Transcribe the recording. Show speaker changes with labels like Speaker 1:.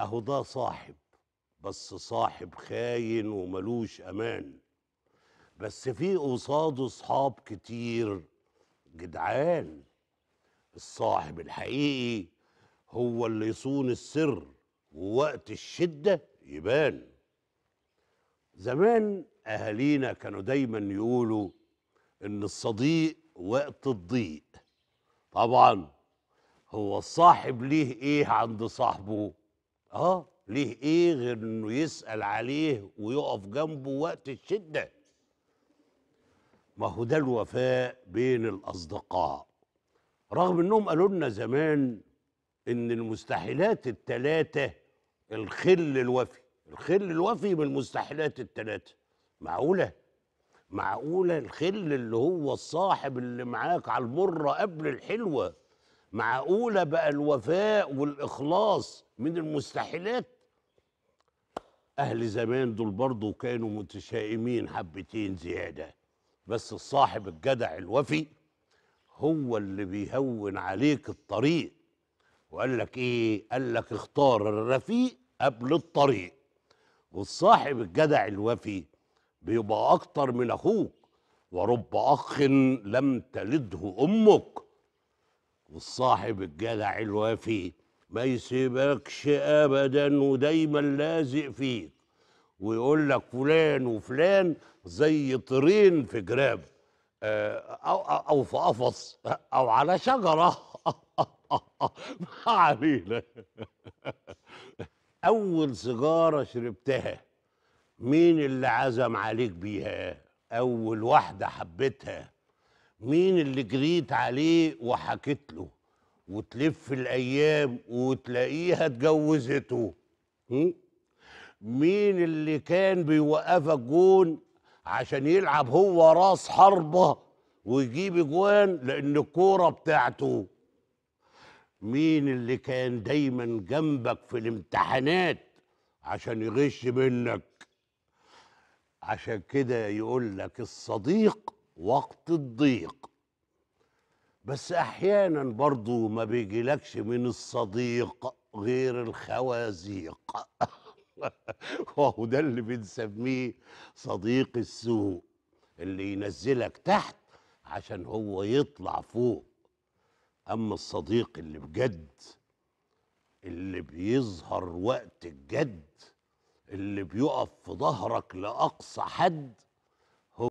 Speaker 1: اهو ده صاحب بس صاحب خاين وملوش امان بس في قصاده صحاب كتير جدعان الصاحب الحقيقي هو اللي يصون السر ووقت الشدة يبان زمان أهالينا كانوا دايما يقولوا إن الصديق وقت الضيق طبعا هو الصاحب ليه إيه عند صاحبه اه ليه ايه غير انه يسال عليه ويقف جنبه وقت الشده ما هو ده الوفاء بين الاصدقاء رغم انهم قالوا لنا زمان ان المستحيلات الثلاثه الخل الوفي الخل الوفي من المستحيلات الثلاثه معقوله معقوله الخل اللي هو الصاحب اللي معاك على المره قبل الحلوه معقولة بقى الوفاء والإخلاص من المستحيلات أهل زمان دول برضو كانوا متشائمين حبتين زيادة بس الصاحب الجدع الوفي هو اللي بيهون عليك الطريق وقال لك ايه قال لك اختار الرفيق قبل الطريق والصاحب الجدع الوفي بيبقى اكتر من اخوك ورب اخ لم تلده امك والصاحب الجدع الوفي ما يسيبكش ابدا ودايما لازق فيك ويقول لك فلان وفلان زي طيرين في جراب آه، او او في قفص او على شجره ما علينا اول سيجاره شربتها مين اللي عزم عليك بيها اول واحده حبيتها مين اللي جريت عليه وحكيت له وتلف الايام وتلاقيها اتجوزته مين اللي كان بيوقفك جون عشان يلعب هو راس حربه ويجيب اجوان لان الكوره بتاعته مين اللي كان دايما جنبك في الامتحانات عشان يغش منك عشان كده يقول لك الصديق وقت الضيق بس احيانا برضو ما بيجيلكش من الصديق غير الخوازيق وهو ده اللي بنسميه صديق السوء اللي ينزلك تحت عشان هو يطلع فوق اما الصديق اللي بجد اللي بيظهر وقت الجد اللي بيقف في ظهرك لاقصى حد